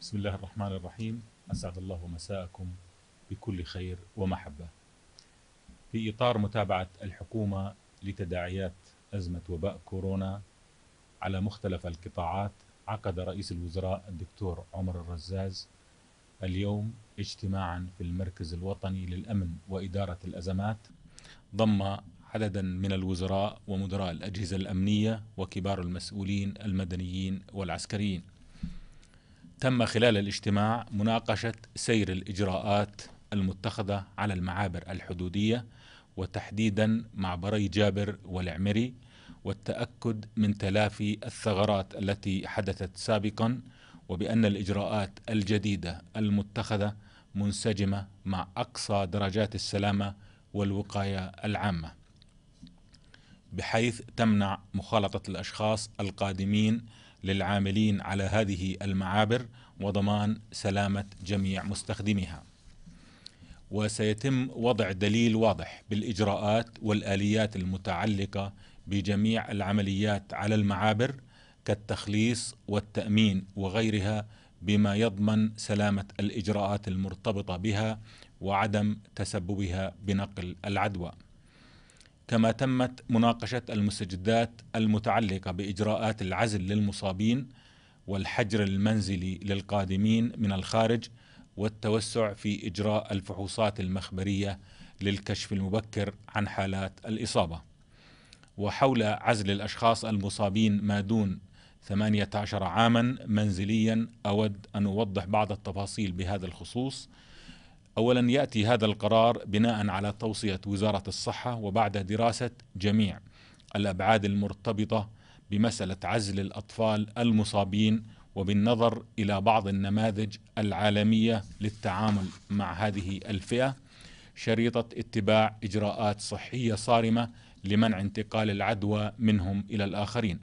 بسم الله الرحمن الرحيم أسعد الله مساءكم بكل خير ومحبة في إطار متابعة الحكومة لتداعيات أزمة وباء كورونا على مختلف القطاعات عقد رئيس الوزراء الدكتور عمر الرزاز اليوم اجتماعا في المركز الوطني للأمن وإدارة الأزمات ضم عددا من الوزراء ومدراء الأجهزة الأمنية وكبار المسؤولين المدنيين والعسكريين تم خلال الاجتماع مناقشة سير الإجراءات المتخذة على المعابر الحدودية وتحديدا معبري جابر والعمري والتأكد من تلافي الثغرات التي حدثت سابقا وبأن الإجراءات الجديدة المتخذة منسجمة مع أقصى درجات السلامة والوقاية العامة بحيث تمنع مخالطة الأشخاص القادمين للعاملين على هذه المعابر وضمان سلامة جميع مستخدميها. وسيتم وضع دليل واضح بالإجراءات والآليات المتعلقة بجميع العمليات على المعابر كالتخليص والتأمين وغيرها بما يضمن سلامة الإجراءات المرتبطة بها وعدم تسببها بنقل العدوى. كما تمت مناقشة المستجدات المتعلقة بإجراءات العزل للمصابين والحجر المنزلي للقادمين من الخارج والتوسع في إجراء الفحوصات المخبرية للكشف المبكر عن حالات الإصابة وحول عزل الأشخاص المصابين ما دون 18 عاما منزليا أود أن أوضح بعض التفاصيل بهذا الخصوص اولا ياتي هذا القرار بناء على توصيه وزاره الصحه وبعد دراسه جميع الابعاد المرتبطه بمساله عزل الاطفال المصابين وبالنظر الى بعض النماذج العالميه للتعامل مع هذه الفئه شريطه اتباع اجراءات صحيه صارمه لمنع انتقال العدوى منهم الى الاخرين.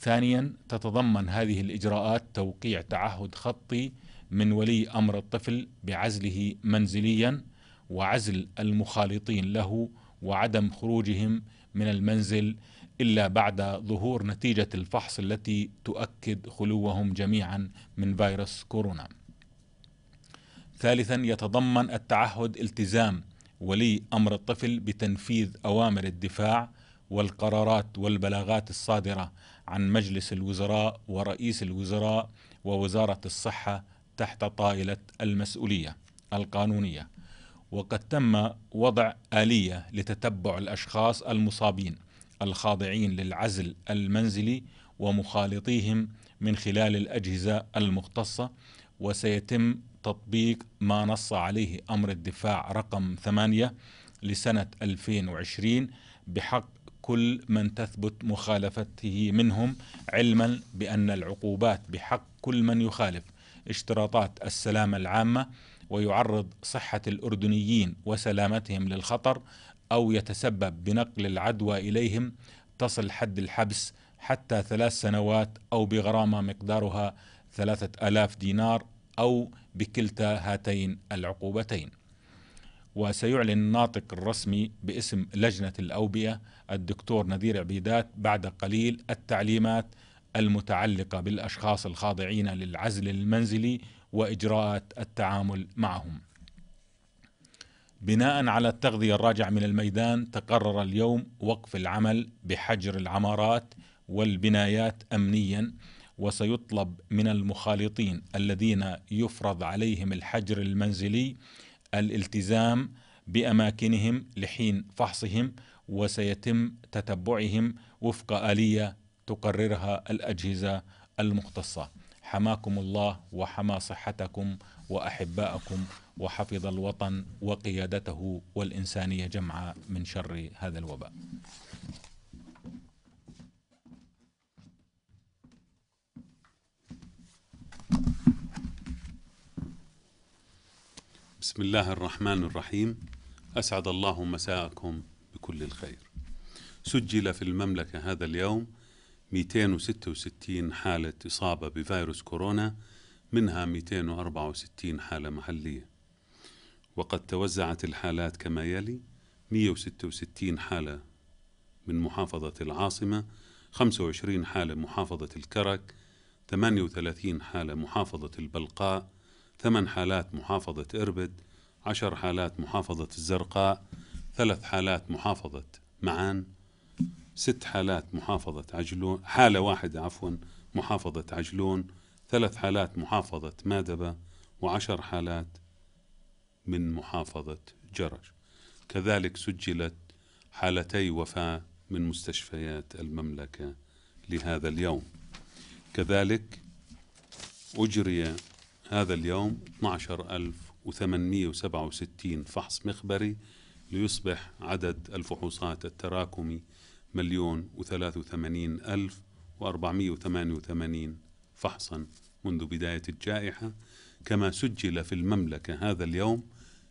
ثانيا تتضمن هذه الاجراءات توقيع تعهد خطي من ولي امر الطفل بعزله منزليا وعزل المخالطين له وعدم خروجهم من المنزل الا بعد ظهور نتيجه الفحص التي تؤكد خلوهم جميعا من فيروس كورونا. ثالثا يتضمن التعهد التزام ولي امر الطفل بتنفيذ اوامر الدفاع والقرارات والبلاغات الصادره عن مجلس الوزراء ورئيس الوزراء ووزاره الصحه تحت طائله المسؤوليه القانونيه وقد تم وضع اليه لتتبع الاشخاص المصابين الخاضعين للعزل المنزلي ومخالطيهم من خلال الاجهزه المختصه وسيتم تطبيق ما نص عليه امر الدفاع رقم 8 لسنه 2020 بحق كل من تثبت مخالفته منهم علما بان العقوبات بحق كل من يخالف اشتراطات السلامة العامة ويعرض صحة الأردنيين وسلامتهم للخطر أو يتسبب بنقل العدوى إليهم تصل حد الحبس حتى ثلاث سنوات أو بغرامة مقدارها ثلاثة آلاف دينار أو بكلتا هاتين العقوبتين وسيعلن الناطق الرسمي باسم لجنة الأوبئة الدكتور نذير عبيدات بعد قليل التعليمات المتعلقه بالاشخاص الخاضعين للعزل المنزلي واجراءات التعامل معهم. بناء على التغذيه الراجعه من الميدان تقرر اليوم وقف العمل بحجر العمارات والبنايات امنيا وسيطلب من المخالطين الذين يفرض عليهم الحجر المنزلي الالتزام باماكنهم لحين فحصهم وسيتم تتبعهم وفق اليه تقررها الأجهزة المختصة حماكم الله وحمى صحتكم وأحباءكم وحفظ الوطن وقيادته والإنسانية جمعاء من شر هذا الوباء بسم الله الرحمن الرحيم أسعد الله مساءكم بكل الخير سجل في المملكة هذا اليوم 266 حالة إصابة بفيروس كورونا منها 264 حالة محلية وقد توزعت الحالات كما يلي 166 حالة من محافظة العاصمة 25 حالة محافظة الكرك 38 حالة محافظة البلقاء 8 حالات محافظة إربد 10 حالات محافظة الزرقاء 3 حالات محافظة معان ست حالات محافظة عجلون حالة واحدة عفوا محافظة عجلون ثلاث حالات محافظة مادبة وعشر حالات من محافظة جرش كذلك سجلت حالتي وفاة من مستشفيات المملكة لهذا اليوم كذلك أجري هذا اليوم 12867 فحص مخبري ليصبح عدد الفحوصات التراكمي مليون وثلاث وثمانين ألف وأربعمائة وثمانية وثمانين فحصا منذ بداية الجائحة كما سجل في المملكة هذا اليوم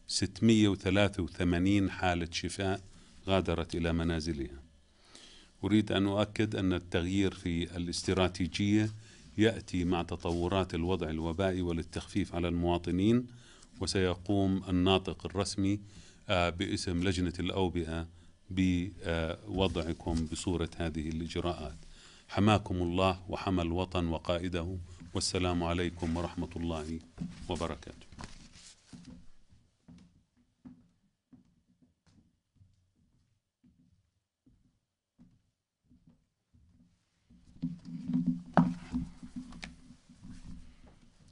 683 حالة شفاء غادرت إلى منازلها أريد أن أؤكد أن التغيير في الاستراتيجية يأتي مع تطورات الوضع الوبائي وللتخفيف على المواطنين وسيقوم الناطق الرسمي آه، باسم لجنة الأوبئة بوضعكم بصورة هذه الإجراءات حماكم الله وحمى الوطن وقائده والسلام عليكم ورحمة الله وبركاته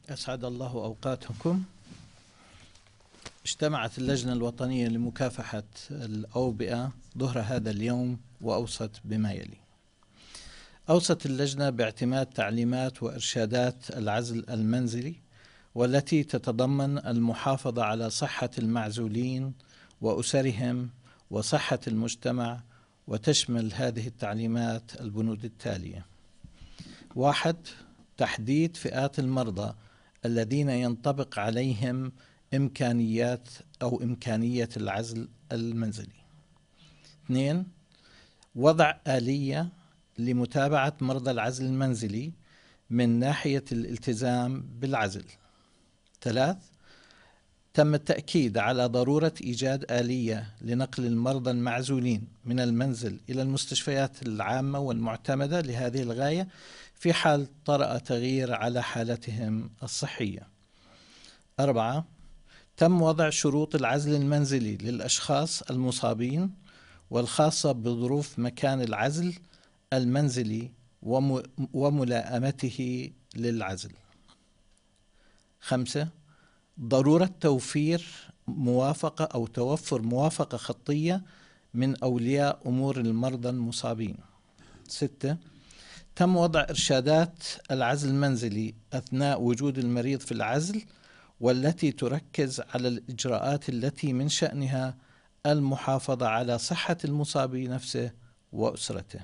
أسعد الله أوقاتكم اجتمعت اللجنة الوطنية لمكافحة الأوبئة ظهر هذا اليوم وأوصت بما يلي أوصت اللجنة باعتماد تعليمات وإرشادات العزل المنزلي والتي تتضمن المحافظة على صحة المعزولين وأسرهم وصحة المجتمع وتشمل هذه التعليمات البنود التالية واحد تحديد فئات المرضى الذين ينطبق عليهم إمكانيات أو إمكانية العزل المنزلي اثنين وضع آلية لمتابعة مرضى العزل المنزلي من ناحية الالتزام بالعزل ثلاث تم التأكيد على ضرورة إيجاد آلية لنقل المرضى المعزولين من المنزل إلى المستشفيات العامة والمعتمدة لهذه الغاية في حال طرأ تغيير على حالتهم الصحية أربعة تم وضع شروط العزل المنزلي للأشخاص المصابين والخاصة بظروف مكان العزل المنزلي وملائمته للعزل. خمسة ضرورة توفير موافقة أو توفر موافقة خطية من أولياء أمور المرضى المصابين. ستة تم وضع إرشادات العزل المنزلي أثناء وجود المريض في العزل والتي تركز على الإجراءات التي من شأنها المحافظة على صحة المصاب نفسه وأسرته.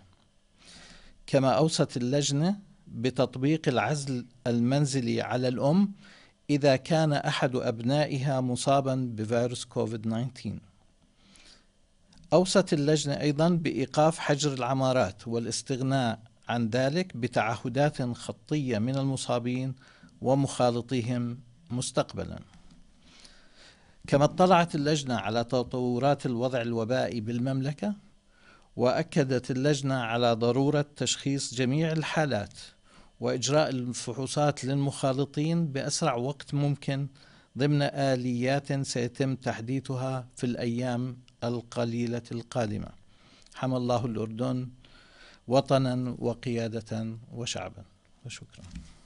كما أوصت اللجنة بتطبيق العزل المنزلي على الأم إذا كان أحد أبنائها مصابا بفيروس كوفيد 19. أوصت اللجنة أيضا بإيقاف حجر العمارات والاستغناء عن ذلك بتعهدات خطية من المصابين ومخالطيهم مستقبلا كما اطلعت اللجنة على تطورات الوضع الوبائي بالمملكة وأكدت اللجنة على ضرورة تشخيص جميع الحالات وإجراء الفحوصات للمخالطين بأسرع وقت ممكن ضمن آليات سيتم تحديثها في الأيام القليلة القادمة حمى الله الأردن وطنا وقيادة وشعبا وشكرا